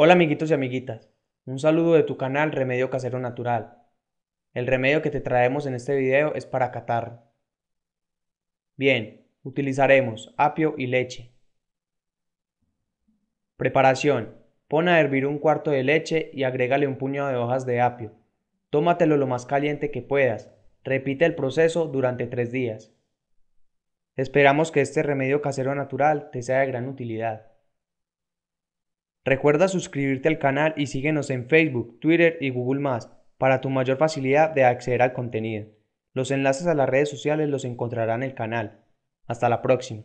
Hola amiguitos y amiguitas, un saludo de tu canal Remedio Casero Natural. El remedio que te traemos en este video es para catar. Bien, utilizaremos apio y leche. Preparación. Pon a hervir un cuarto de leche y agrégale un puño de hojas de apio. Tómatelo lo más caliente que puedas. Repite el proceso durante tres días. Esperamos que este remedio casero natural te sea de gran utilidad. Recuerda suscribirte al canal y síguenos en Facebook, Twitter y Google ⁇ para tu mayor facilidad de acceder al contenido. Los enlaces a las redes sociales los encontrarán en el canal. Hasta la próxima.